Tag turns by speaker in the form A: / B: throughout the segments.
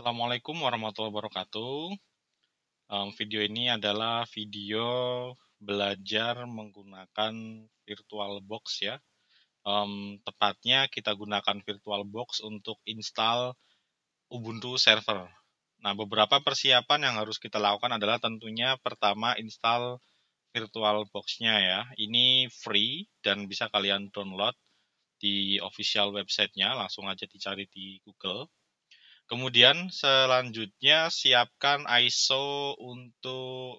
A: Assalamualaikum warahmatullahi wabarakatuh. Um, video ini adalah video belajar menggunakan virtual box ya. Um, tepatnya kita gunakan virtual box untuk install Ubuntu server. Nah, beberapa persiapan yang harus kita lakukan adalah tentunya pertama install virtual box ya. Ini free dan bisa kalian download di official websitenya, langsung aja dicari di Google Kemudian selanjutnya siapkan ISO untuk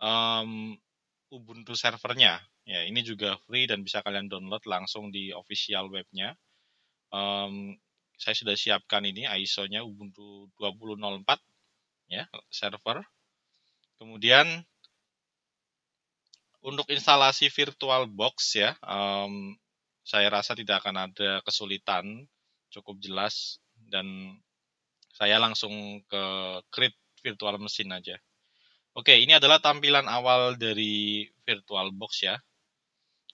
A: um, Ubuntu servernya. Ya, ini juga free dan bisa kalian download langsung di official webnya. Um, saya sudah siapkan ini ISO-nya Ubuntu 2004 ya server. Kemudian untuk instalasi virtual box ya, um, saya rasa tidak akan ada kesulitan, cukup jelas dan saya langsung ke create virtual mesin aja. Oke, ini adalah tampilan awal dari virtual box ya.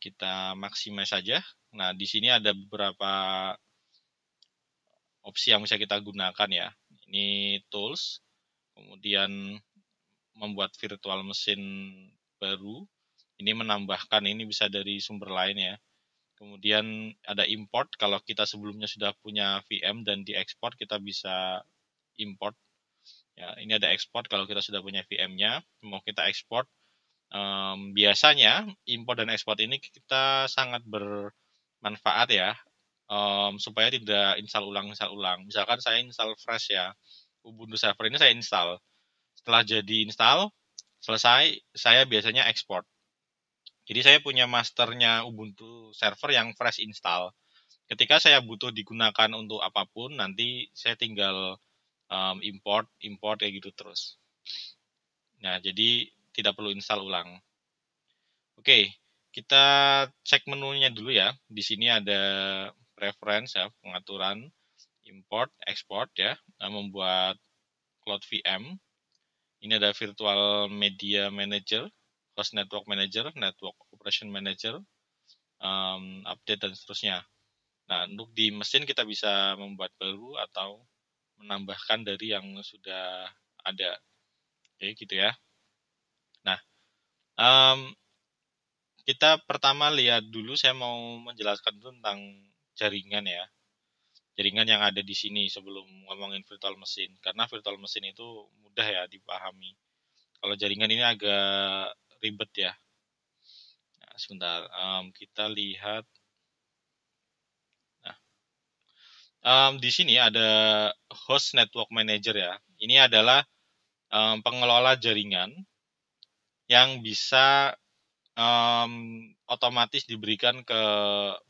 A: Kita maximize saja. Nah, di sini ada beberapa opsi yang bisa kita gunakan ya. Ini tools, kemudian membuat virtual mesin baru. Ini menambahkan, ini bisa dari sumber lain ya. Kemudian ada import, kalau kita sebelumnya sudah punya VM dan diekspor, kita bisa import. Ya, ini ada export kalau kita sudah punya VM-nya, mau kita export. Um, biasanya import dan export ini kita sangat bermanfaat ya, um, supaya tidak install ulang-install ulang. Misalkan saya install fresh ya, Ubuntu Server ini saya install. Setelah jadi install, selesai, saya biasanya export. Jadi saya punya masternya Ubuntu Server yang fresh install. Ketika saya butuh digunakan untuk apapun, nanti saya tinggal um, import import kayak gitu terus nah jadi tidak perlu install ulang oke kita cek menunya dulu ya di sini ada preference ya pengaturan import export ya nah, membuat cloud VM ini ada virtual media manager host network manager, network operation manager, um, update dan seterusnya. Nah, untuk di mesin kita bisa membuat baru atau menambahkan dari yang sudah ada. Oke, gitu ya. Nah, um, kita pertama lihat dulu saya mau menjelaskan tentang jaringan ya. Jaringan yang ada di sini sebelum ngomongin virtual mesin karena virtual mesin itu mudah ya dipahami. Kalau jaringan ini agak ribet ya. Nah, sebentar, um, kita lihat um, di sini ada host network manager ya. Ini adalah um, pengelola jaringan yang bisa um, otomatis diberikan ke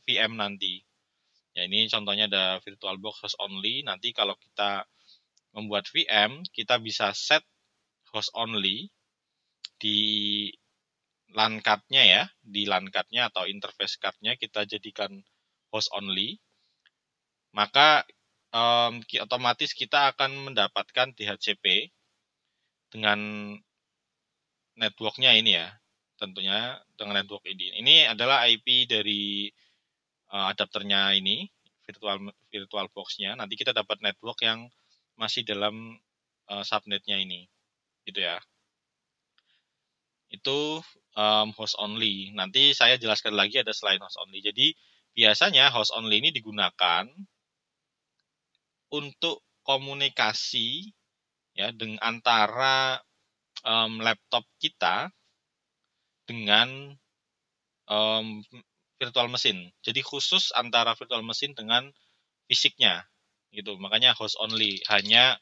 A: VM nanti. Ya ini contohnya ada virtual box host only. Nanti kalau kita membuat VM, kita bisa set host only di LAN ya, di LAN atau interface card kita jadikan host only maka um, otomatis kita akan mendapatkan DHCP dengan networknya ini ya tentunya dengan network ini ini adalah IP dari uh, adapternya ini virtual virtual boxnya nanti kita dapat network yang masih dalam uh, subnetnya ini gitu ya itu um, host only nanti saya jelaskan lagi ada selain host only jadi biasanya host only ini digunakan untuk komunikasi ya dengan antara um, laptop kita dengan um, virtual mesin. Jadi khusus antara virtual mesin dengan fisiknya gitu. Makanya host only hanya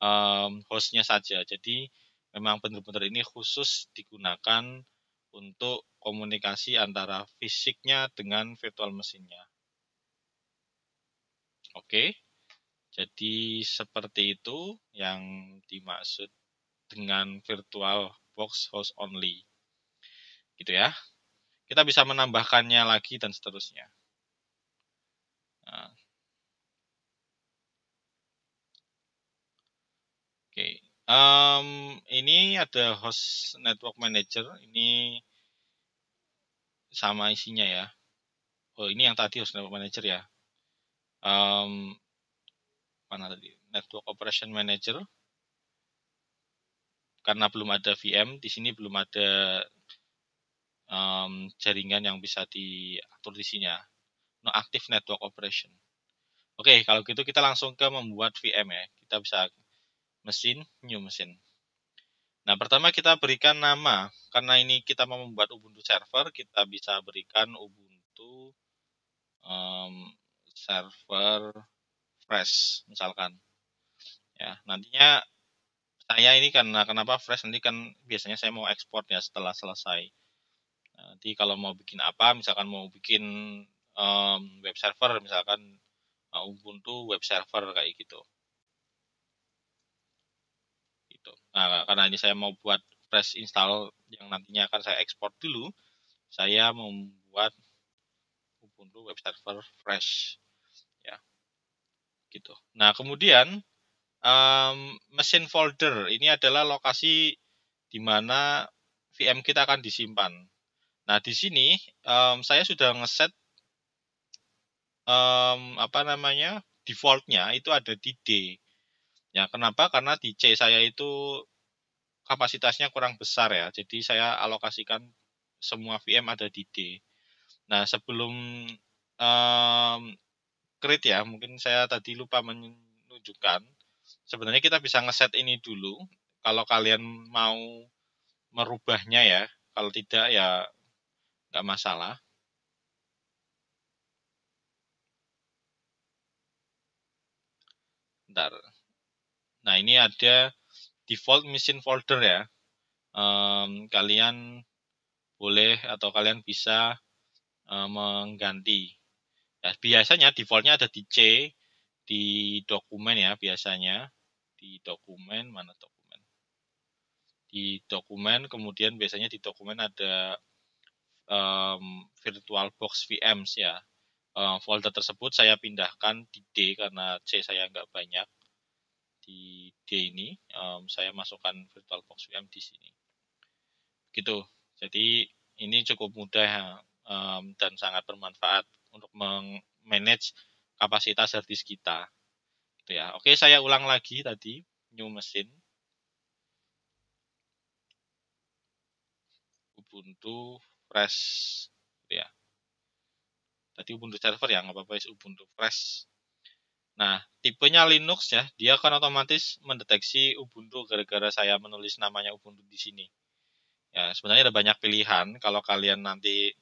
A: um, hostnya saja. Jadi memang benar-benar ini khusus digunakan untuk komunikasi antara fisiknya dengan virtual mesinnya. Oke. Okay. Jadi seperti itu yang dimaksud dengan virtual box host only. Gitu ya. Kita bisa menambahkannya lagi dan seterusnya. Nah. Oke, um, ini ada host network manager. Ini sama isinya ya. Oh, ini yang tadi host network manager ya. Um, mana tadi network operation manager karena belum ada VM di sini belum ada um, jaringan yang bisa diatur di sini ya no active network operation oke okay, kalau gitu kita langsung ke membuat VM ya kita bisa mesin new mesin nah pertama kita berikan nama karena ini kita mau membuat Ubuntu server kita bisa berikan Ubuntu um, server fresh misalkan. Ya, nantinya saya ini karena kenapa fresh nanti kan biasanya saya mau ekspor ya setelah selesai. Nah, nanti kalau mau bikin apa, misalkan mau bikin um, web server misalkan eh, Ubuntu web server kayak gitu. Gitu. Nah, karena ini saya mau buat fresh install yang nantinya akan saya ekspor dulu, saya membuat Ubuntu web server fresh gitu. Nah kemudian um, mesin folder ini adalah lokasi di mana VM kita akan disimpan. Nah di sini um, saya sudah ngeset um, apa namanya defaultnya itu ada di D. Ya kenapa? Karena di C saya itu kapasitasnya kurang besar ya. Jadi saya alokasikan semua VM ada di D. Nah sebelum um, create ya, mungkin saya tadi lupa menunjukkan. Sebenarnya kita bisa ngeset ini dulu. Kalau kalian mau merubahnya ya, kalau tidak ya nggak masalah. Bentar. Nah ini ada default mission folder ya. Um, kalian boleh atau kalian bisa um, mengganti Ya, biasanya defaultnya ada di C, di dokumen ya biasanya. Di dokumen, mana dokumen? Di dokumen, kemudian biasanya di dokumen ada um, virtual box VMs ya. um, folder tersebut saya pindahkan di D karena C saya nggak banyak. Di D ini um, saya masukkan virtual box VM di sini. Gitu. Jadi ini cukup mudah um, dan sangat bermanfaat untuk manage kapasitas hard disk kita. Gitu ya. Oke, saya ulang lagi tadi new mesin. Ubuntu Fresh gitu ya. Tadi Ubuntu server ya, nggak apa-apa Ubuntu Fresh. Nah, tipenya Linux ya, dia akan otomatis mendeteksi Ubuntu gara-gara saya menulis namanya Ubuntu di sini. Ya, sebenarnya ada banyak pilihan kalau kalian nanti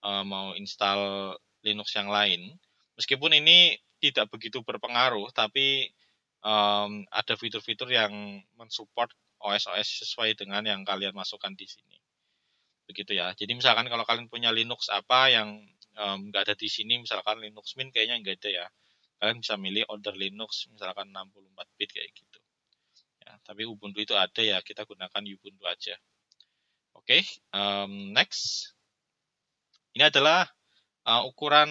A: e, mau install Linux yang lain. Meskipun ini tidak begitu berpengaruh, tapi um, ada fitur-fitur yang mensupport OS-OS sesuai dengan yang kalian masukkan di sini. Begitu ya. Jadi misalkan kalau kalian punya Linux apa yang nggak um, ada di sini, misalkan Linux Mint kayaknya nggak ada ya. Kalian bisa milih order Linux misalkan 64 bit kayak gitu. Ya, tapi Ubuntu itu ada ya, kita gunakan Ubuntu aja. Oke, okay, um, next. Ini adalah uh, ukuran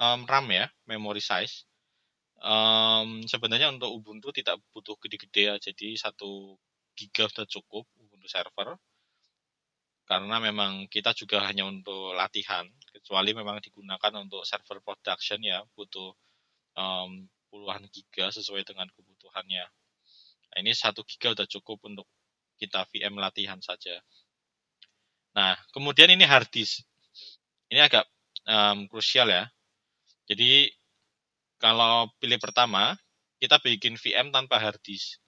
A: um, RAM ya, memory size. Um, sebenarnya untuk Ubuntu tidak butuh gede-gede ya, jadi satu giga sudah cukup Ubuntu server. Karena memang kita juga hanya untuk latihan, kecuali memang digunakan untuk server production ya, butuh um, puluhan giga sesuai dengan kebutuhannya. Nah, ini satu giga sudah cukup untuk kita VM latihan saja. Nah, kemudian ini hard disk. Ini agak um, krusial ya. Jadi kalau pilih pertama, kita bikin VM tanpa hard disk.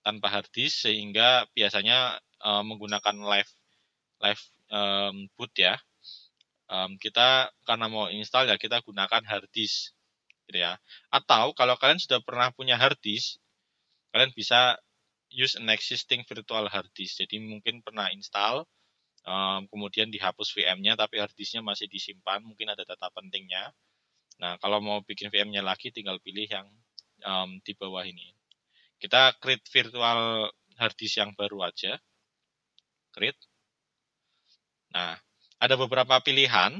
A: Tanpa hard disk sehingga biasanya um, menggunakan live live um, boot ya. Um, kita karena mau install ya kita gunakan hard disk gitu ya. Atau kalau kalian sudah pernah punya hard disk, kalian bisa use an existing virtual hard disk. Jadi mungkin pernah install Um, kemudian dihapus VM-nya, tapi harddisk-nya masih disimpan, mungkin ada data pentingnya. Nah, kalau mau bikin VM-nya lagi, tinggal pilih yang um, di bawah ini. Kita create virtual harddisk yang baru aja. Create. Nah, ada beberapa pilihan.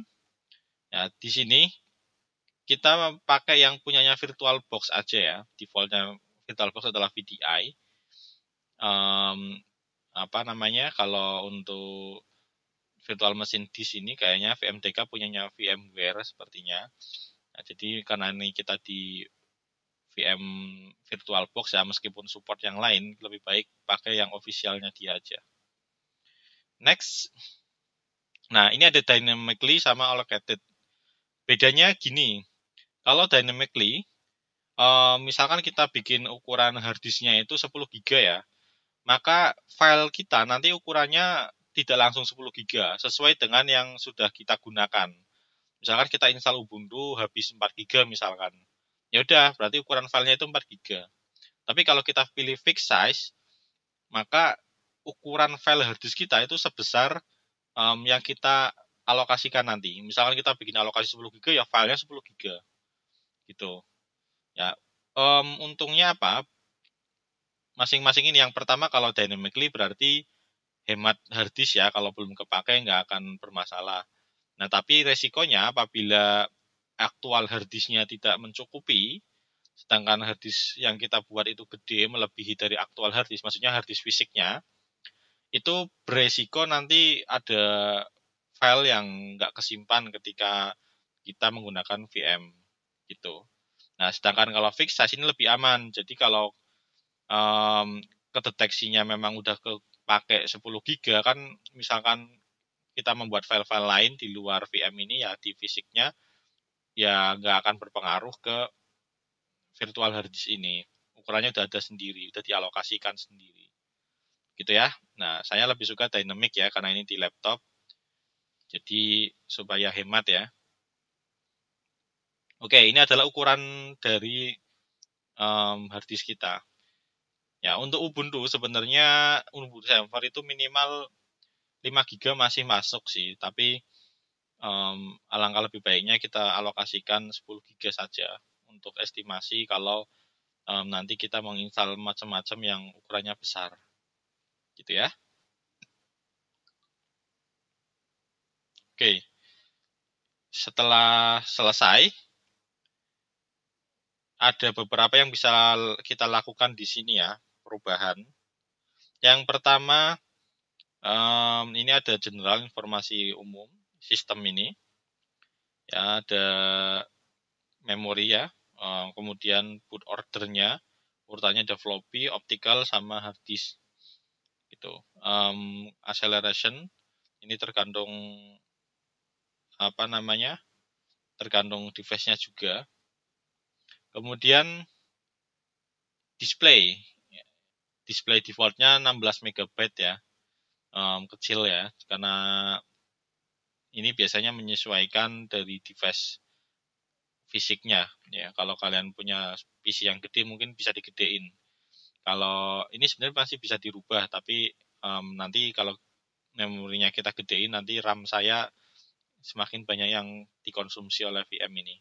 A: Ya, di sini kita pakai yang punyanya VirtualBox aja ya. Defaultnya VirtualBox adalah VDI. Um, apa namanya kalau untuk virtual mesin disk ini kayaknya VMDK punyanya VMware sepertinya. Nah, jadi karena ini kita di VM virtual box ya meskipun support yang lain lebih baik pakai yang officialnya dia aja. Next. Nah, ini ada dynamically sama allocated. Bedanya gini. Kalau dynamically eh, misalkan kita bikin ukuran harddisknya itu 10 GB ya, maka file kita nanti ukurannya tidak langsung 10 giga sesuai dengan yang sudah kita gunakan. Misalkan kita install Ubuntu habis 4 giga misalkan. Ya udah, berarti ukuran filenya itu 4 giga. Tapi kalau kita pilih fix size, maka ukuran file harddisk kita itu sebesar um, yang kita alokasikan nanti. Misalkan kita bikin alokasi 10 giga, ya filenya 10 giga. Gitu. Ya, um, untungnya apa? Masing-masing ini yang pertama kalau dynamically berarti hemat harddisk ya kalau belum kepake nggak akan bermasalah. Nah tapi resikonya apabila aktual harddisknya tidak mencukupi, sedangkan harddisk yang kita buat itu gede melebihi dari aktual harddisk maksudnya harddisk fisiknya, itu beresiko nanti ada file yang nggak kesimpan ketika kita menggunakan VM gitu. Nah, sedangkan kalau fix size ini lebih aman. Jadi kalau um, kedeteksinya memang udah ke pakai 10 giga kan misalkan kita membuat file-file lain di luar VM ini ya di fisiknya ya nggak akan berpengaruh ke virtual hard disk ini. Ukurannya udah ada sendiri, udah dialokasikan sendiri. Gitu ya. Nah, saya lebih suka dynamic ya karena ini di laptop. Jadi supaya hemat ya. Oke, ini adalah ukuran dari um, hard disk kita. Ya, untuk Ubuntu sebenarnya Ubuntu server itu minimal 5 GB masih masuk sih, tapi um, alangkah lebih baiknya kita alokasikan 10 GB saja untuk estimasi kalau um, nanti kita menginstal macam-macam yang ukurannya besar. Gitu ya. Oke. Setelah selesai, ada beberapa yang bisa kita lakukan di sini ya perubahan. Yang pertama, um, ini ada general informasi umum sistem ini. Ya, ada memori ya, um, kemudian boot ordernya, urutannya ada floppy, optical, sama hard disk. Gitu. Um, acceleration ini tergantung apa namanya, tergantung device-nya juga. Kemudian display display defaultnya 16 MB ya um, kecil ya karena ini biasanya menyesuaikan dari device fisiknya ya kalau kalian punya PC yang gede mungkin bisa digedein kalau ini sebenarnya masih bisa dirubah tapi um, nanti kalau memorinya kita gedein nanti RAM saya semakin banyak yang dikonsumsi oleh VM ini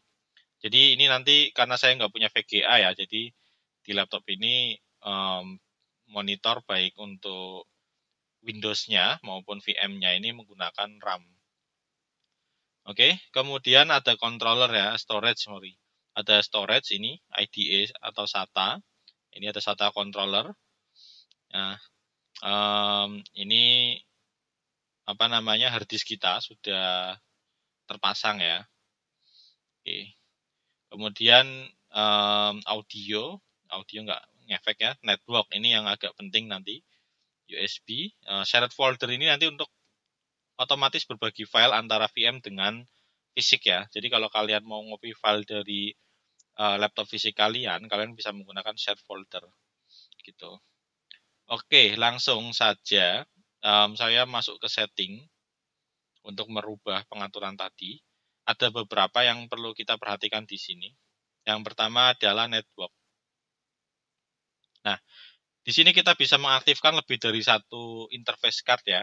A: jadi ini nanti karena saya nggak punya VGA ya jadi di laptop ini um, monitor baik untuk Windows-nya maupun VM-nya ini menggunakan RAM. Oke, okay? kemudian ada controller ya, storage sorry. Ada storage ini IDE atau SATA. Ini ada SATA controller. Nah, um, ini apa namanya harddisk kita sudah terpasang ya. Oke. Okay. Kemudian um, audio, audio enggak ngefek ya network ini yang agak penting nanti USB uh, eh, shared folder ini nanti untuk otomatis berbagi file antara VM dengan fisik ya jadi kalau kalian mau ngopi file dari uh, laptop fisik kalian kalian bisa menggunakan shared folder gitu oke langsung saja um, saya masuk ke setting untuk merubah pengaturan tadi ada beberapa yang perlu kita perhatikan di sini yang pertama adalah network Nah, di sini kita bisa mengaktifkan lebih dari satu interface card ya.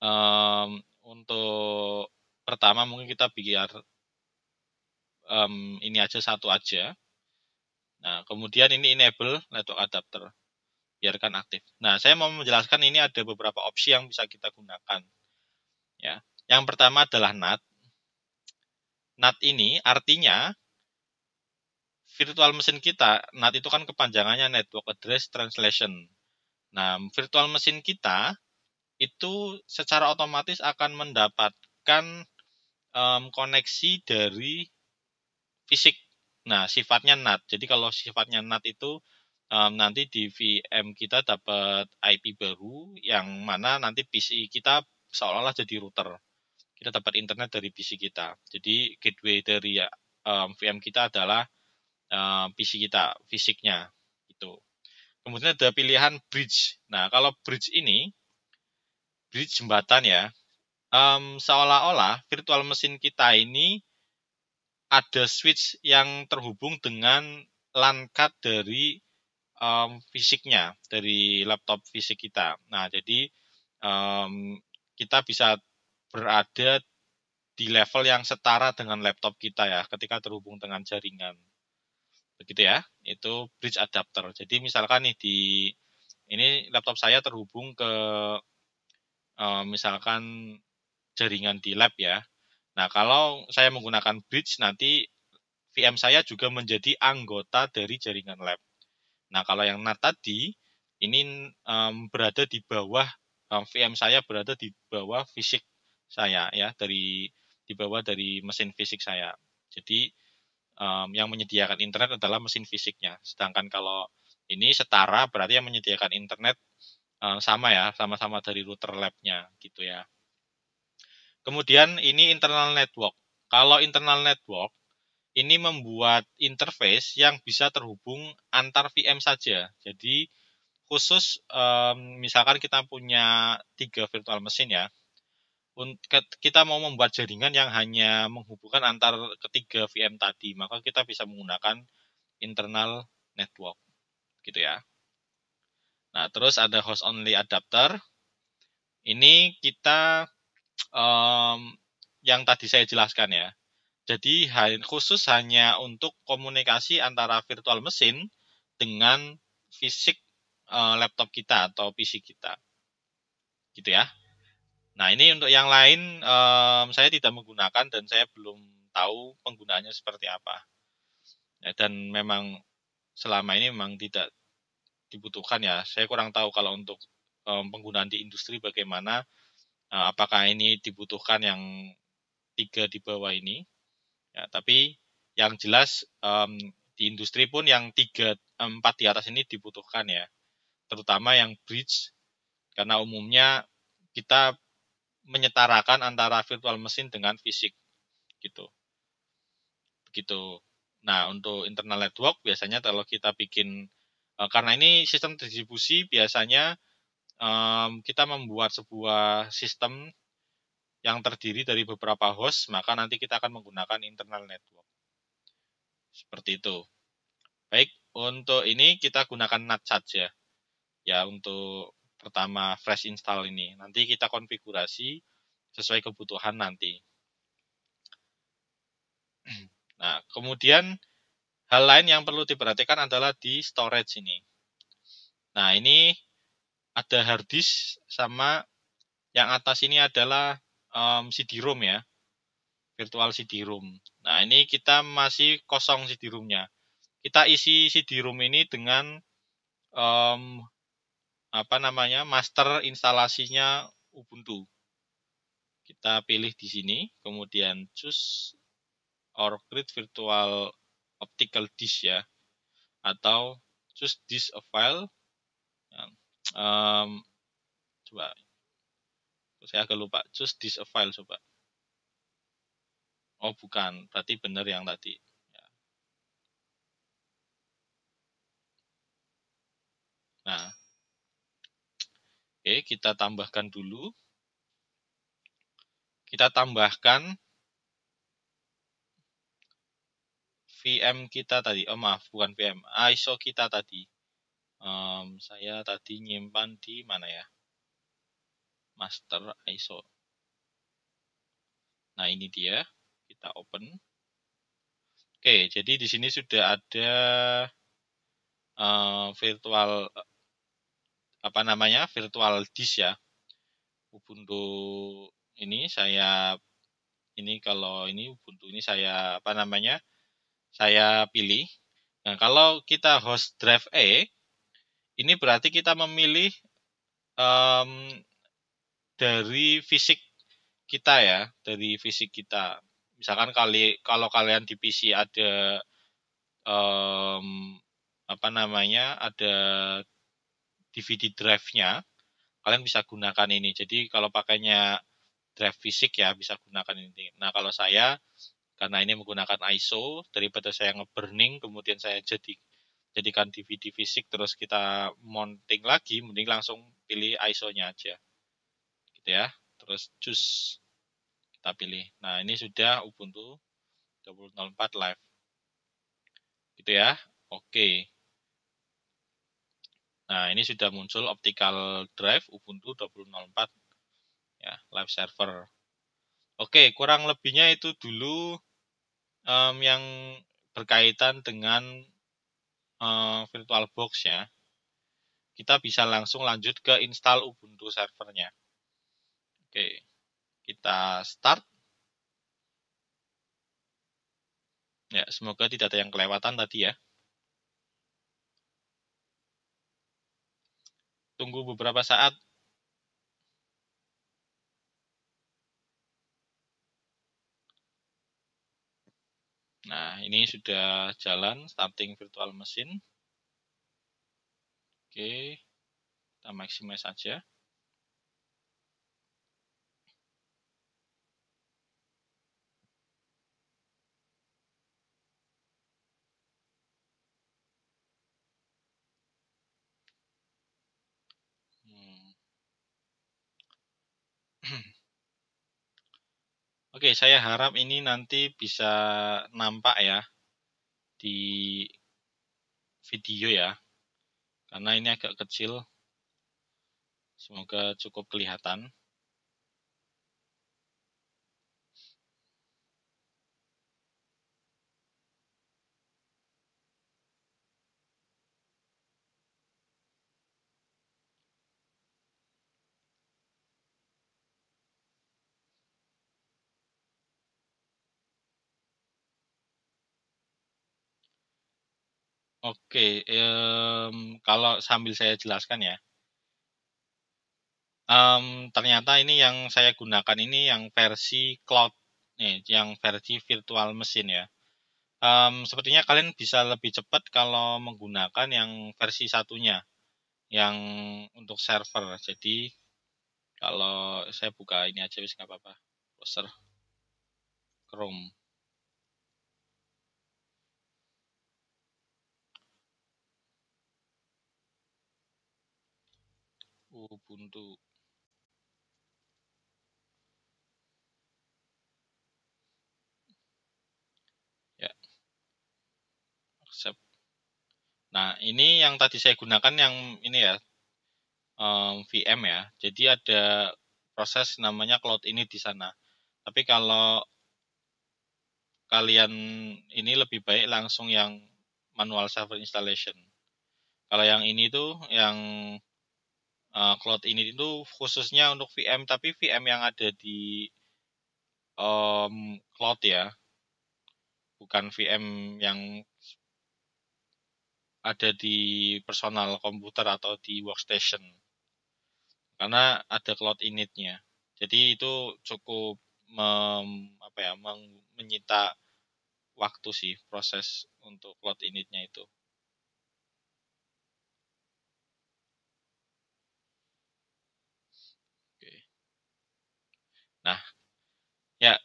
A: Um, untuk pertama mungkin kita biar um, ini aja satu aja. Nah, kemudian ini enable network adapter. Biarkan aktif. Nah, saya mau menjelaskan ini ada beberapa opsi yang bisa kita gunakan. Ya. Yang pertama adalah NAT. NAT ini artinya virtual mesin kita, NAT itu kan kepanjangannya Network Address Translation. Nah, virtual mesin kita itu secara otomatis akan mendapatkan um, koneksi dari fisik. Nah, sifatnya NAT. Jadi kalau sifatnya NAT itu um, nanti di VM kita dapat IP baru yang mana nanti PC kita seolah-olah jadi router. Kita dapat internet dari PC kita. Jadi gateway dari um, VM kita adalah uh, eh, PC kita fisiknya itu. Kemudian ada pilihan bridge. Nah kalau bridge ini bridge jembatan ya, um, seolah-olah virtual mesin kita ini ada switch yang terhubung dengan LAN card dari um, fisiknya, dari laptop fisik kita. Nah jadi um, kita bisa berada di level yang setara dengan laptop kita ya ketika terhubung dengan jaringan begitu ya itu bridge adapter jadi misalkan nih di ini laptop saya terhubung ke eh, misalkan jaringan di lab ya nah kalau saya menggunakan bridge nanti VM saya juga menjadi anggota dari jaringan lab nah kalau yang NAT tadi ini berada di bawah VM saya berada di bawah fisik saya ya dari di bawah dari mesin fisik saya jadi um, yang menyediakan internet adalah mesin fisiknya. Sedangkan kalau ini setara berarti yang menyediakan internet um, sama ya, sama-sama dari router labnya gitu ya. Kemudian ini internal network. Kalau internal network ini membuat interface yang bisa terhubung antar VM saja. Jadi khusus um, misalkan kita punya tiga virtual mesin ya, kita mau membuat jaringan yang hanya menghubungkan antar ketiga VM tadi, maka kita bisa menggunakan internal network. Gitu ya. Nah, terus ada host only adapter. Ini kita um, yang tadi saya jelaskan ya. Jadi khusus hanya untuk komunikasi antara virtual mesin dengan fisik uh, laptop kita atau PC kita. Gitu ya. Nah, ini untuk yang lain um, saya tidak menggunakan dan saya belum tahu penggunaannya seperti apa. Ya, dan memang selama ini memang tidak dibutuhkan ya. Saya kurang tahu kalau untuk um, penggunaan di industri bagaimana uh, apakah ini dibutuhkan yang tiga di bawah ini. Ya, tapi yang jelas um, di industri pun yang tiga empat di atas ini dibutuhkan ya. Terutama yang bridge karena umumnya kita menyetarakan antara virtual mesin dengan fisik gitu begitu nah untuk internal network biasanya kalau kita bikin eh, karena ini sistem distribusi biasanya um, kita membuat sebuah sistem yang terdiri dari beberapa host maka nanti kita akan menggunakan internal network seperti itu baik untuk ini kita gunakan NAT saja ya. ya untuk pertama fresh install ini. Nanti kita konfigurasi sesuai kebutuhan nanti. Nah, kemudian hal lain yang perlu diperhatikan adalah di storage ini. Nah, ini ada hard disk sama yang atas ini adalah um, CD-ROM ya, virtual CD-ROM. Nah, ini kita masih kosong CD-ROM-nya. Kita isi CD-ROM ini dengan um, apa namanya master instalasinya Ubuntu. Kita pilih di sini, kemudian choose or create virtual optical disk ya, atau choose disk a file. Um, coba, saya agak lupa, choose disk a file coba. Oh bukan, berarti benar yang tadi. Ya. Nah, Oke, kita tambahkan dulu. Kita tambahkan VM kita tadi. Oh maaf, bukan VM, ISO kita tadi. Um, saya tadi nyimpan di mana ya? Master ISO. Nah ini dia, kita open. Oke, jadi di sini sudah ada uh, virtual apa namanya virtual disk ya Ubuntu ini saya ini kalau ini Ubuntu ini saya apa namanya saya pilih nah kalau kita host drive A e, ini berarti kita memilih um, dari fisik kita ya dari fisik kita misalkan kali kalau kalian di PC ada um, apa namanya ada DVD drive-nya, kalian bisa gunakan ini. Jadi kalau pakainya drive fisik ya bisa gunakan ini. Nah kalau saya karena ini menggunakan ISO daripada saya ngeburning kemudian saya jadi jadikan DVD fisik terus kita mounting lagi mending langsung pilih ISO-nya aja gitu ya terus choose kita pilih nah ini sudah Ubuntu 2004 live gitu ya oke okay. Nah, ini sudah muncul optical drive Ubuntu 2004 ya, live server. Oke, kurang lebihnya itu dulu um, yang berkaitan dengan eh, virtual box ya. Kita bisa langsung lanjut ke install Ubuntu servernya. Oke, kita start. Ya, semoga tidak ada yang kelewatan tadi ya. Tunggu beberapa saat. Nah, ini sudah jalan starting virtual mesin. Oke, kita maximize saja. Oke, saya harap ini nanti bisa nampak ya di video ya. Karena ini agak kecil. Semoga cukup kelihatan. Oke, um, kalau sambil saya jelaskan ya. um, ternyata ini yang saya gunakan ini yang versi cloud nih, yang versi virtual mesin ya. Um, sepertinya kalian bisa lebih cepat kalau menggunakan yang versi satunya, yang untuk server. Jadi, kalau saya buka ini aja bisa nggak apa-apa, browser Chrome. Ubuntu ya accept nah ini yang tadi saya gunakan yang ini ya VM ya jadi ada proses namanya cloud ini di sana tapi kalau kalian ini lebih baik langsung yang manual server installation kalau yang ini tuh yang uh, cloud ini itu khususnya untuk VM tapi VM yang ada di um, cloud ya bukan VM yang ada di personal komputer atau di workstation karena ada cloud initnya jadi itu cukup mem, apa ya menyita waktu sih proses untuk cloud initnya itu Nah, ya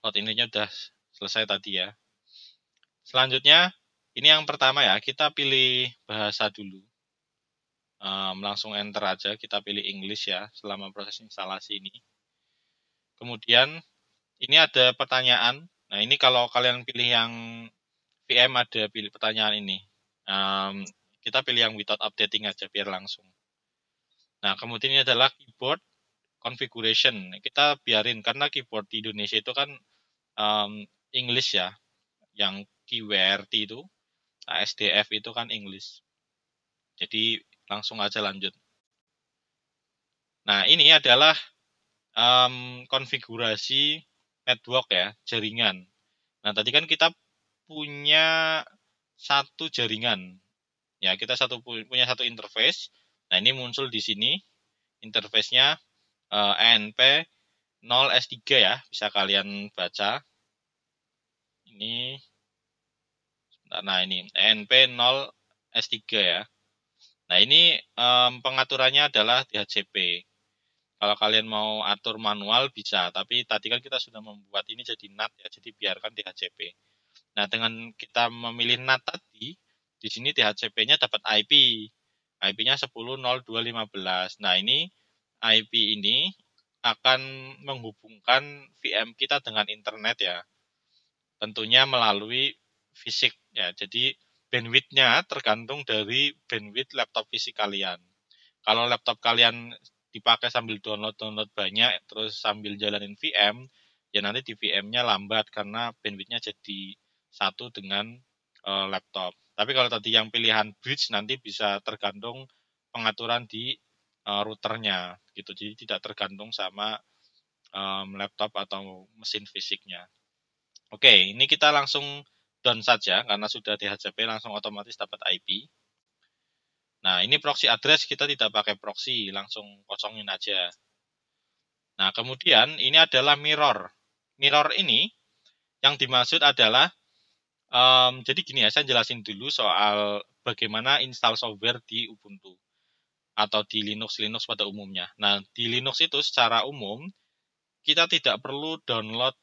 A: plot intinya udah selesai tadi ya. Selanjutnya, ini yang pertama ya, kita pilih bahasa dulu. Um, langsung enter aja, kita pilih English ya, selama proses instalasi ini. Kemudian, ini ada pertanyaan. Nah, ini kalau kalian pilih yang VM ada pilih pertanyaan ini. Um, kita pilih yang without updating aja, biar langsung. Nah, kemudian ini adalah keyboard configuration kita biarin karena keyboard di Indonesia itu kan um, English ya yang QWERTY itu ASDF nah, itu kan English jadi langsung aja lanjut nah ini adalah um, konfigurasi network ya jaringan nah tadi kan kita punya satu jaringan ya kita satu punya satu interface nah ini muncul di sini interface-nya uh, NP 0 S3 ya, bisa kalian baca. Ini nah ini NP 0 S3 ya. Nah, ini um, pengaturannya adalah DHCP Kalau kalian mau atur manual bisa, tapi tadi kan kita sudah membuat ini jadi NAT ya, jadi biarkan DHCP Nah, dengan kita memilih NAT tadi, di sini THCP-nya dapat IP. IP-nya 10.02.15. Nah, ini IP ini akan menghubungkan VM kita dengan internet ya. Tentunya melalui fisik ya. Jadi bandwidthnya tergantung dari bandwidth laptop fisik kalian. Kalau laptop kalian dipakai sambil download-download banyak, terus sambil jalanin VM, ya nanti di VM-nya lambat karena bandwidthnya jadi satu dengan eh, laptop. Tapi kalau tadi yang pilihan bridge nanti bisa tergantung pengaturan di uh, routernya gitu. Jadi tidak tergantung sama um, laptop atau mesin fisiknya. Oke, ini kita langsung down saja karena sudah dhcp langsung otomatis dapat IP. Nah, ini proxy address kita tidak pakai proxy, langsung kosongin aja. Nah, kemudian ini adalah mirror. Mirror ini yang dimaksud adalah um, jadi gini ya, saya jelasin dulu soal bagaimana install software di Ubuntu atau di Linux Linux pada umumnya. Nah, di Linux itu secara umum kita tidak perlu download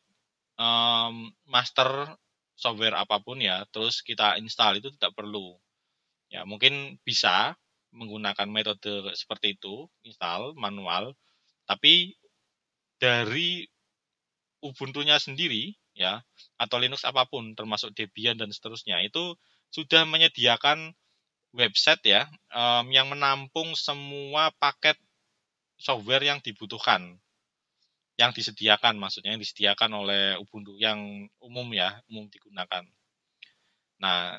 A: um, master software apapun ya, terus kita install itu tidak perlu. Ya, mungkin bisa menggunakan metode seperti itu, install manual, tapi dari Ubuntu-nya sendiri ya atau Linux apapun termasuk Debian dan seterusnya itu sudah menyediakan website ya um, yang menampung semua paket software yang dibutuhkan yang disediakan maksudnya yang disediakan oleh Ubuntu yang umum ya umum digunakan nah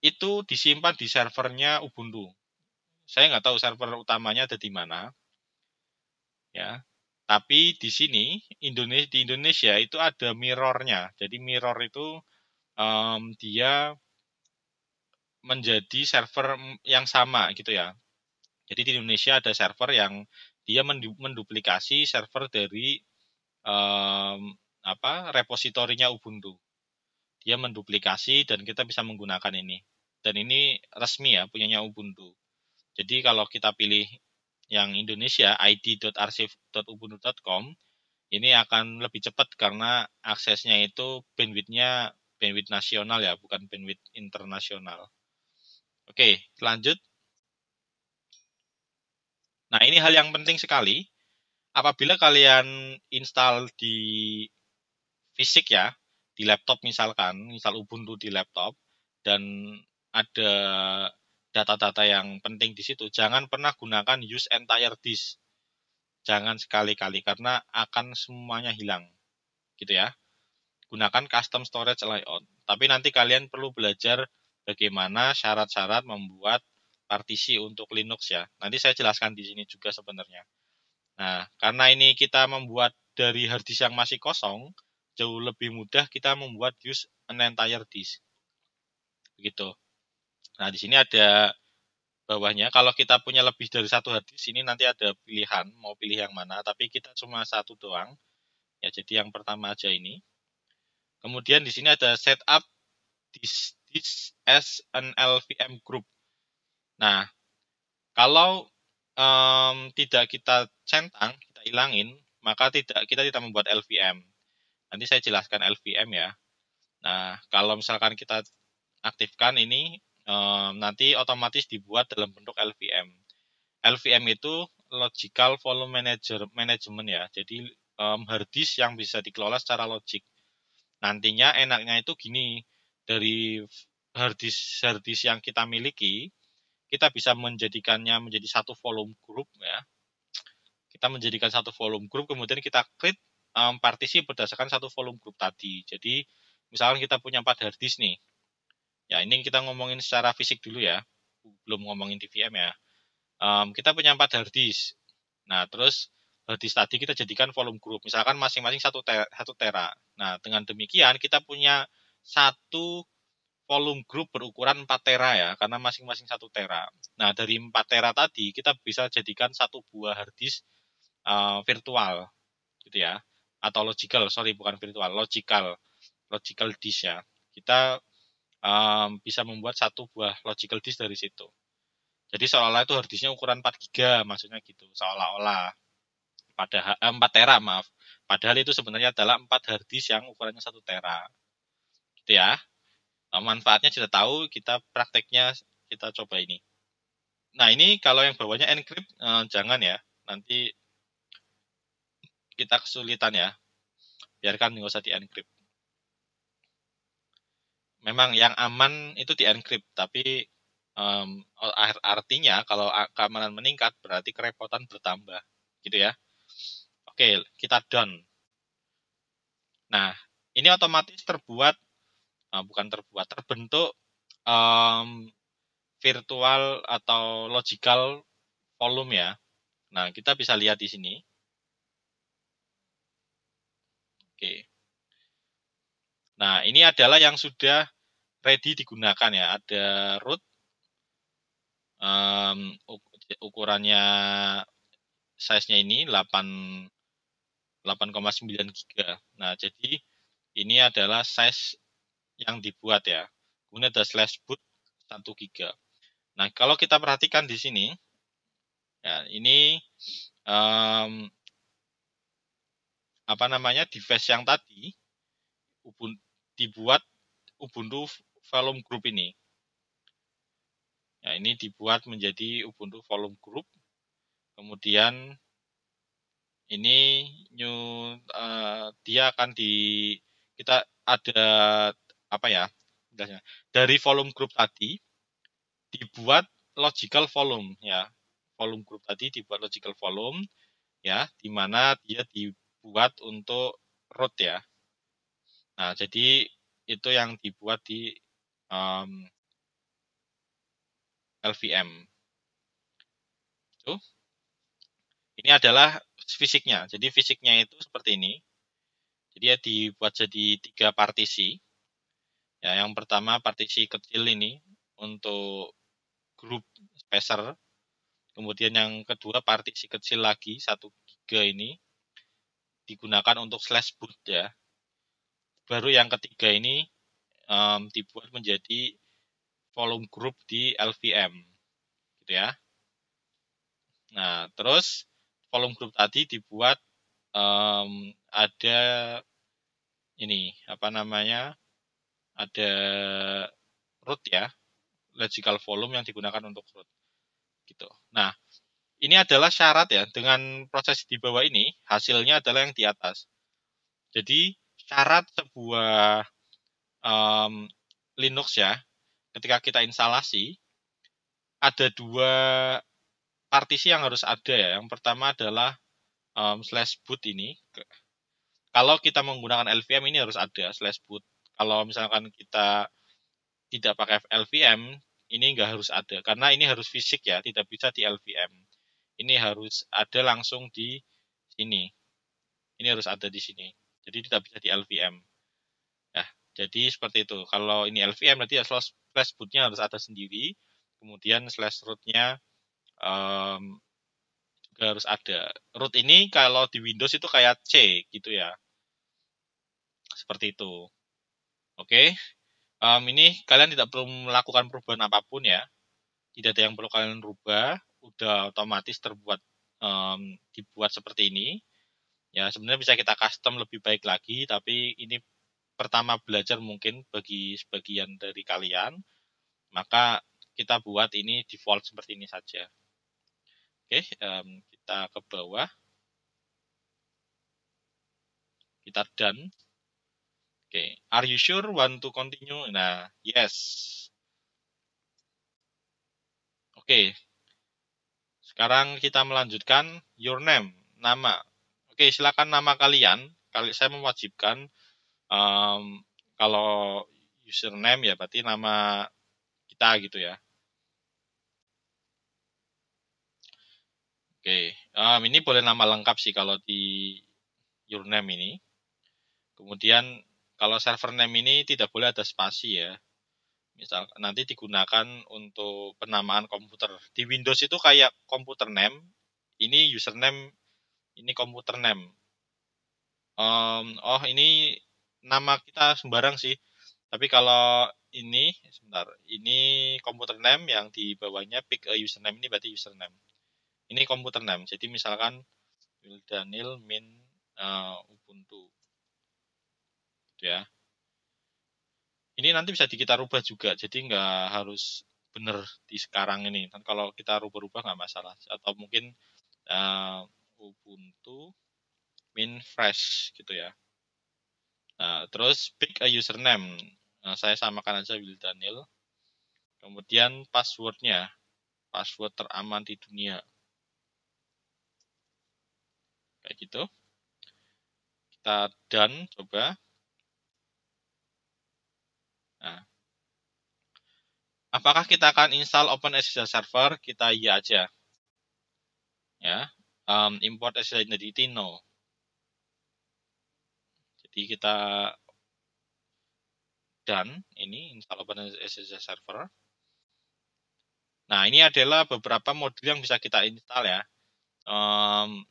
A: itu disimpan di servernya Ubuntu saya nggak tahu server utamanya ada di mana ya tapi di sini Indonesia di Indonesia itu ada mirrornya jadi mirror itu um, dia menjadi server yang sama gitu ya. Jadi di Indonesia ada server yang dia menduplikasi server dari um, apa repositorinya Ubuntu. Dia menduplikasi dan kita bisa menggunakan ini. Dan ini resmi ya punyanya Ubuntu. Jadi kalau kita pilih yang Indonesia id.archive.ubuntu.com ini akan lebih cepat karena aksesnya itu bandwidthnya bandwidth nasional ya bukan bandwidth internasional. Oke, lanjut. Nah, ini hal yang penting sekali. Apabila kalian install di fisik ya, di laptop misalkan, install Ubuntu di laptop, dan ada data-data yang penting di situ, jangan pernah gunakan use entire disk. Jangan sekali-kali, karena akan semuanya hilang. Gitu ya. Gunakan custom storage layout. Tapi nanti kalian perlu belajar bagaimana syarat-syarat membuat partisi untuk Linux ya. Nanti saya jelaskan di sini juga sebenarnya. Nah, karena ini kita membuat dari hard yang masih kosong, jauh lebih mudah kita membuat use an entire disk. Begitu. Nah, di sini ada bawahnya. Kalau kita punya lebih dari satu hard ini nanti ada pilihan mau pilih yang mana, tapi kita cuma satu doang. Ya, jadi yang pertama aja ini. Kemudian di sini ada setup disk this as an LVM group. Nah, kalau um, tidak kita centang, kita hilangin, maka tidak kita tidak membuat LVM. Nanti saya jelaskan LVM ya. Nah, kalau misalkan kita aktifkan ini, um, nanti otomatis dibuat dalam bentuk LVM. LVM itu logical volume manager management ya. Jadi um, hard disk yang bisa dikelola secara logik. Nantinya enaknya itu gini, dari harddisk harddisk yang kita miliki kita bisa menjadikannya menjadi satu volume group ya kita menjadikan satu volume group kemudian kita create um, partisi berdasarkan satu volume group tadi jadi misalkan kita punya empat harddisk nih ya ini kita ngomongin secara fisik dulu ya belum ngomongin di ya um, kita punya empat harddisk nah terus harddisk tadi kita jadikan volume group misalkan masing-masing satu tera, satu tera nah dengan demikian kita punya satu volume grup berukuran 4 tera ya, karena masing-masing satu tera. Nah, dari 4 tera tadi kita bisa jadikan satu buah harddisk uh, eh, virtual, gitu ya, atau logical, sorry bukan virtual, logical, logical disk ya. Kita um, bisa membuat satu buah logical disk dari situ. Jadi seolah-olah itu harddisknya ukuran 4 giga, maksudnya gitu, seolah-olah pada eh, 4 tera maaf. Padahal itu sebenarnya adalah 4 harddisk yang ukurannya satu tera gitu ya. Nah, manfaatnya sudah tahu, kita prakteknya kita coba ini. Nah ini kalau yang bawahnya encrypt eh, jangan ya, nanti kita kesulitan ya. Biarkan nggak usah di encrypt. Memang yang aman itu di encrypt, tapi um, artinya kalau keamanan meningkat berarti kerepotan bertambah, gitu ya. Oke, kita done. Nah, ini otomatis terbuat uh, bukan terbuat terbentuk um, virtual atau logical volume ya. Nah, kita bisa lihat di sini. Oke. Nah, ini adalah yang sudah ready digunakan ya. Ada root um, ukurannya size-nya ini 8 8,9 giga. Nah, jadi ini adalah size yang dibuat ya. Kemudian ada slash boot 1 giga. Nah, kalau kita perhatikan di sini, ya, ini um, apa namanya device yang tadi dibuat Ubuntu Volume Group ini. Ya, ini dibuat menjadi Ubuntu Volume Group. Kemudian ini new uh, dia akan di kita ada apa ya dari volume grup tadi dibuat logical volume ya volume grup tadi dibuat logical volume ya di mana dia dibuat untuk root ya nah jadi itu yang dibuat di um, LVM itu ini adalah fisiknya jadi fisiknya itu seperti ini jadi ya dibuat jadi tiga partisi Ya, yang pertama partisi kecil ini untuk grup spacer. Kemudian yang kedua partisi kecil lagi 1 giga ini digunakan untuk slash boot ya. Baru yang ketiga ini um, dibuat menjadi volume group di LVM gitu ya. Nah, terus volume group tadi dibuat um, ada ini apa namanya ada root ya, logical volume yang digunakan untuk root. Gitu. Nah, ini adalah syarat ya. Dengan proses di bawah ini, hasilnya adalah yang di atas. Jadi, syarat sebuah um, Linux ya, ketika kita instalasi, ada dua partisi yang harus ada ya. Yang pertama adalah um, slash boot ini. Kalau kita menggunakan LVM ini harus ada slash boot kalau misalkan kita tidak pakai LVM, ini nggak harus ada karena ini harus fisik ya, tidak bisa di LVM. Ini harus ada langsung di sini. Ini harus ada di sini. Jadi tidak bisa di LVM. Ya, nah, jadi seperti itu. Kalau ini LVM nanti ya slash, slash bootnya harus ada sendiri. Kemudian slash rootnya um, juga harus ada. Root ini kalau di Windows itu kayak C gitu ya. Seperti itu. Oke, okay? um, ini kalian tidak perlu melakukan perubahan apapun ya. Tidak ada yang perlu kalian rubah, udah otomatis terbuat um, dibuat seperti ini. Ya sebenarnya bisa kita custom lebih baik lagi, tapi ini pertama belajar mungkin bagi sebagian dari kalian, maka kita buat ini default seperti ini saja. Oke, okay, um, kita ke bawah, kita done okay. are you sure want to continue? Nah, yes. Oke. Okay. Sekarang kita melanjutkan your name, nama. Oke, okay, silakan nama kalian. Kali saya mewajibkan um, kalau username ya berarti nama kita gitu ya. Oke, okay. um, ini boleh nama lengkap sih kalau di your name ini. Kemudian kalau server name ini tidak boleh ada spasi ya. Misal nanti digunakan untuk penamaan komputer. Di Windows itu kayak komputer name, ini username, ini komputer name. Um, oh ini nama kita sembarang sih. Tapi kalau ini sebentar, ini komputer name yang di bawahnya pick a username ini berarti username. Ini komputer name. Jadi misalkan Wildanil min uh, Ubuntu ya. Ini nanti bisa kita rubah juga, jadi nggak harus benar di sekarang ini. Dan kalau kita rubah-rubah nggak masalah. Atau mungkin uh, Ubuntu min fresh gitu ya. Nah, terus pick a username. Nah, saya samakan aja Will Daniel. Kemudian passwordnya, password teraman di dunia. Kayak gitu. Kita done, coba. Nah, apakah kita akan install OpenSSL server? Kita iya aja. Ya, um, import SSL identity no. Jadi kita dan ini install OpenSSL server. Nah, ini adalah beberapa modul yang bisa kita install ya. Um,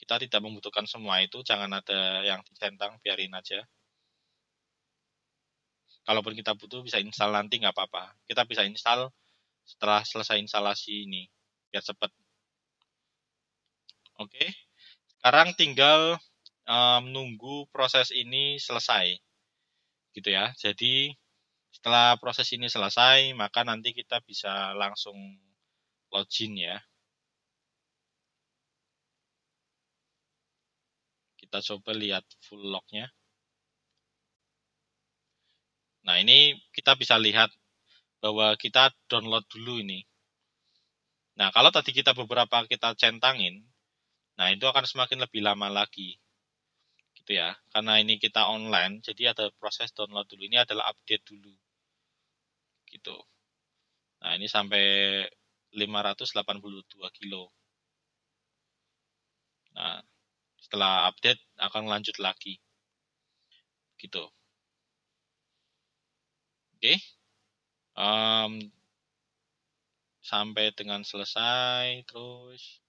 A: kita tidak membutuhkan semua itu, jangan ada yang dicentang, biarin aja kalaupun kita butuh bisa install nanti nggak apa-apa kita bisa install setelah selesai instalasi ini biar cepet. oke sekarang tinggal eh, menunggu um, proses ini selesai gitu ya jadi setelah proses ini selesai maka nanti kita bisa langsung login ya kita coba lihat full lognya Nah, ini kita bisa lihat bahwa kita download dulu ini. Nah, kalau tadi kita beberapa kita centangin, nah itu akan semakin lebih lama lagi. Gitu ya. Karena ini kita online, jadi ada proses download dulu. Ini adalah update dulu. Gitu. Nah, ini sampai 582 kilo. Nah, setelah update akan lanjut lagi. Gitu. Oke. Okay. Um, sampai dengan selesai terus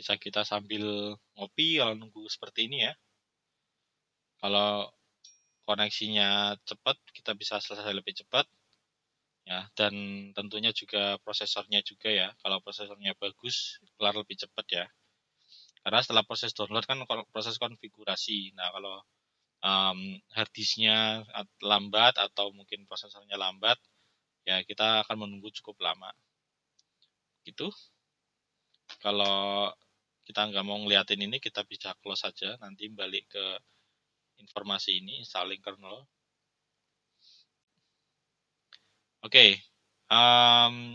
A: bisa kita sambil ngopi kalau nunggu seperti ini ya. Kalau koneksinya cepat, kita bisa selesai lebih cepat. Ya, dan tentunya juga prosesornya juga ya. Kalau prosesornya bagus, kelar lebih cepat ya. Karena setelah proses download kan proses konfigurasi. Nah, kalau um, lambat atau mungkin prosesornya lambat, ya kita akan menunggu cukup lama. Gitu. Kalau kita nggak mau ngeliatin ini, kita bisa close saja. Nanti balik ke informasi ini, saling kernel. Oke, okay. um,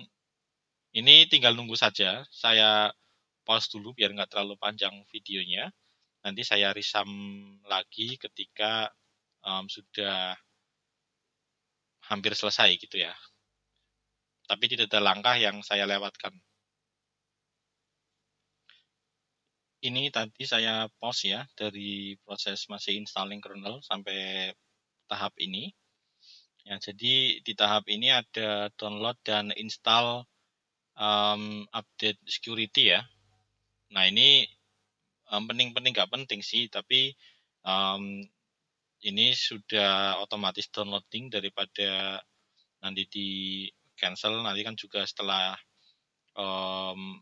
A: ini tinggal nunggu saja. Saya pause dulu biar nggak terlalu panjang videonya. Nanti saya risam lagi ketika um, sudah hampir selesai gitu ya. Tapi tidak ada langkah yang saya lewatkan. ini tadi saya pause ya dari proses masih installing kernel sampai tahap ini. Ya, jadi di tahap ini ada download dan install um, update security ya. Nah ini penting-penting um, gak penting, penting sih, tapi um, ini sudah otomatis downloading daripada nanti di cancel nanti kan juga setelah um,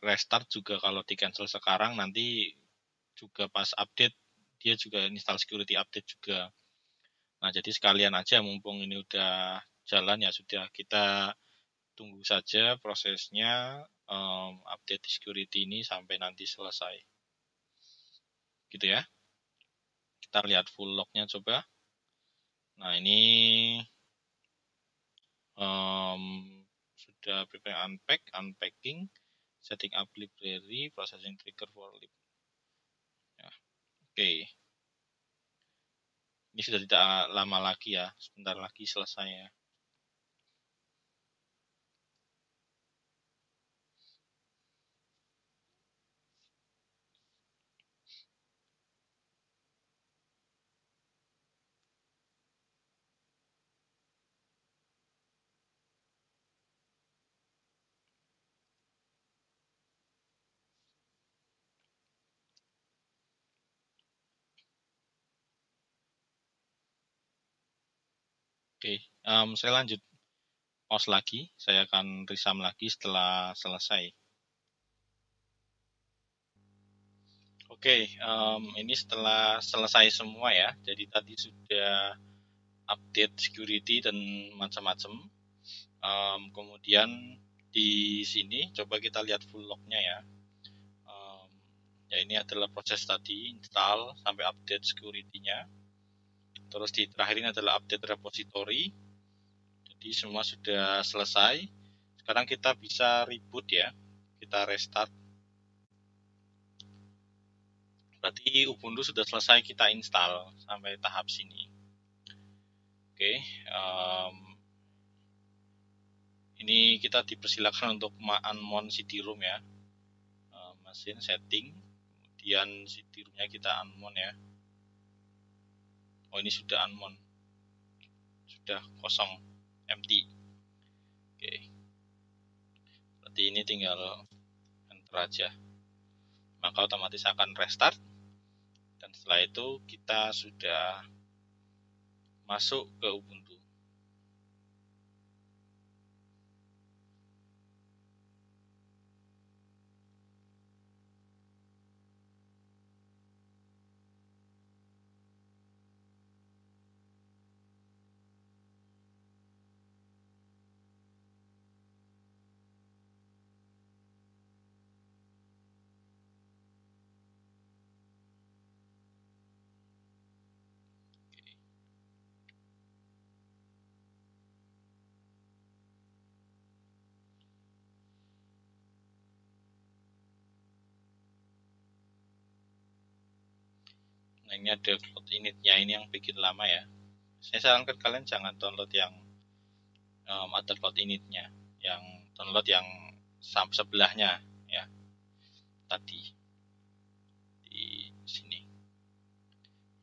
A: restart juga kalau di cancel sekarang nanti juga pas update dia juga install security update juga. Nah, jadi sekalian aja mumpung ini udah jalan ya sudah kita tunggu saja prosesnya um, update security ini sampai nanti selesai. Gitu ya. Kita lihat full lognya coba. Nah, ini um, sudah prepare unpack, unpacking setting up library, processing trigger for lib. Ya, Oke. Okay. Ini sudah tidak lama lagi ya, sebentar lagi selesai ya. Oke, um, saya lanjut pause lagi. Saya akan risam lagi setelah selesai. Oke, um, ini setelah selesai semua ya. Jadi tadi sudah update security dan macam-macam. Um, kemudian di sini coba kita lihat full lognya ya. Um, ya ini adalah proses tadi install sampai update security-nya. Terus di terakhir ini adalah update repository. Jadi semua sudah selesai. Sekarang kita bisa reboot ya. Kita restart. Berarti Ubuntu sudah selesai kita install sampai tahap sini. Oke, um, ini kita dipersilakan untuk unmount CD room ya. mesin setting, kemudian CD roomnya kita unmount ya oh ini sudah unmount sudah kosong empty oke okay. berarti ini tinggal enter aja maka otomatis akan restart dan setelah itu kita sudah masuk ke Ubuntu Ini ada download initnya ini yang bikin lama ya saya sarankan kalian jangan download yang uh, eh, motherboard initnya yang download yang sebelahnya ya tadi di sini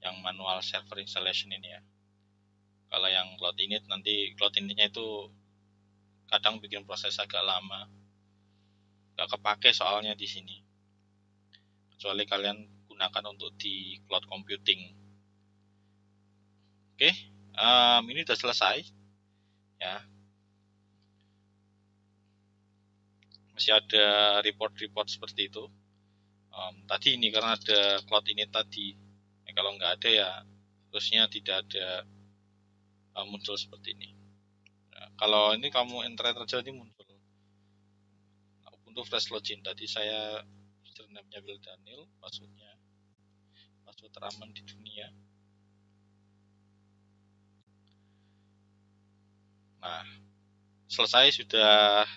A: yang manual server installation ini ya kalau yang cloud init nanti cloud initnya itu kadang bikin proses agak lama gak kepake soalnya di sini kecuali kalian digunakan untuk di cloud computing. Oke, um, ini sudah selesai. Ya, masih ada report-report seperti itu. Um, tadi ini karena ada cloud ini tadi, ya, kalau nggak ada ya terusnya tidak ada um, muncul seperti ini. Nah, kalau ini kamu internet aja ini muncul. Untuk fresh Flash Login tadi saya username-nya Bill Daniel, password satu teraman di dunia. Nah, selesai sudah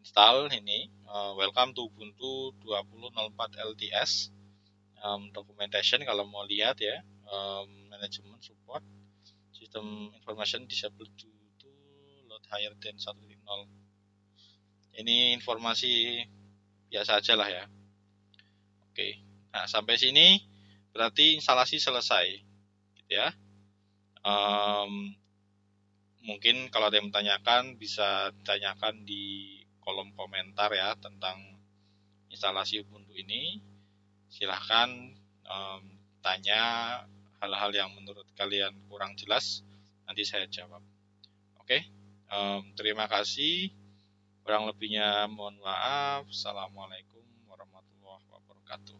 A: install ini. Uh, welcome to Ubuntu 2004 LTS. Um, documentation kalau mau lihat ya, um, management support, System information disable to, to load higher than 1.0. Ini informasi biasa aja lah ya. Oke, nah sampai sini berarti instalasi selesai gitu ya um, mungkin kalau ada yang menanyakan bisa ditanyakan di kolom komentar ya tentang instalasi Ubuntu ini silahkan um, tanya hal-hal yang menurut kalian kurang jelas nanti saya jawab oke okay? um, terima kasih kurang lebihnya mohon maaf assalamualaikum warahmatullahi wabarakatuh